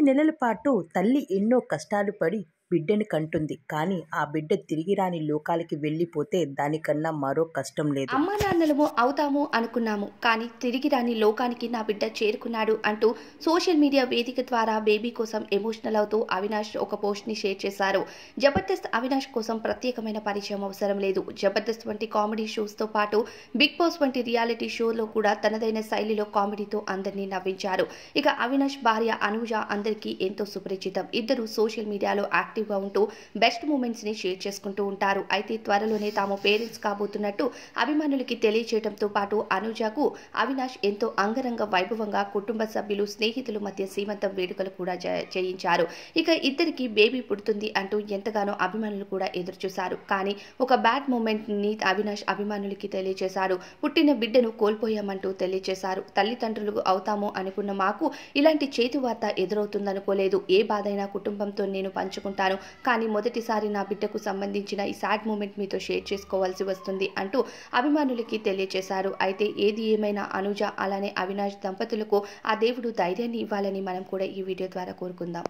తొమ్మిది నెలల పాటు తల్లి ఎన్నో కష్టాలు పడి బిడ్డని కంటుంది కానీ ఆ బిడ్డ తిరిగి రాని లోకాలకి వెళ్ళిపోతే దానికన్నా మరో కష్టం లేదు అమ్మా నాన్నలము అవుతాము అనుకున్నాము కానీ తిరిగి రాని లోకానికి నా బిడ్డ చేరుకున్నాడు అంటూ సోషల్ మీడియా వేదిక ద్వారా బేబీ కోసం ఎమోషనల్ అవుతూ అవినాష్ ఒక పోస్ట్ని షేర్ చేశారు జబర్దస్త్ అవినాష్ కోసం ప్రత్యేకమైన పరిచయం అవసరం లేదు జబర్దస్త్ వంటి కామెడీ షోస్తో పాటు బిగ్ బాస్ వంటి రియాలిటీ షోలో కూడా తనదైన శైలిలో కామెడీతో అందరినీ నవ్వించారు ఇక అవినాష్ భార్య అనుజ అందరికీ ఎంతో సుపరిచితం ఇద్దరు సోషల్ మీడియాలో యాక్టివ్ యాక్టివ్గా ఉంటూ బెస్ట్ మూమెంట్స్ ని షేర్ చేసుకుంటూ ఉంటారు అయితే త్వరలోనే తాము పేరెంట్స్ కాబోతున్నట్టు అభిమానులకి తెలియచేయడంతో పాటు అనుజాకు అవినాష్ ఎంతో అంగరంగ వైభవంగా కుటుంబ సభ్యులు స్నేహితుల మధ్య సీమంతం వేడుకలు కూడా చేయించారు ఇక ఇద్దరికి బేబీ పుడుతుంది అంటూ ఎంతగానో అభిమానులు కూడా ఎదురుచూశారు కానీ ఒక బ్యాడ్ ని అవినాష్ అభిమానులకి తెలియజేశారు పుట్టిన బిడ్డను కోల్పోయామంటూ తెలియజేశారు తల్లిదండ్రులు అవుతాము అనుకున్న మాకు ఇలాంటి చేతి వార్త ఎదురవుతుందనుకోలేదు ఏ బాధైనా కుటుంబంతో నేను పంచుకుంటాను అనుకున్నాను కానీ మొదటిసారి నా బిడ్డకు సంబంధించిన ఈ సాడ్ మూమెంట్ మీతో షేర్ చేసుకోవాల్సి వస్తుంది అంటూ అభిమానులకి తెలియజేశారు అయితే ఏది ఏమైనా అనుజ అలానే అవినాష్ దంపతులకు ఆ దేవుడు ధైర్యాన్ని ఇవ్వాలని మనం కూడా ఈ వీడియో ద్వారా కోరుకుందాం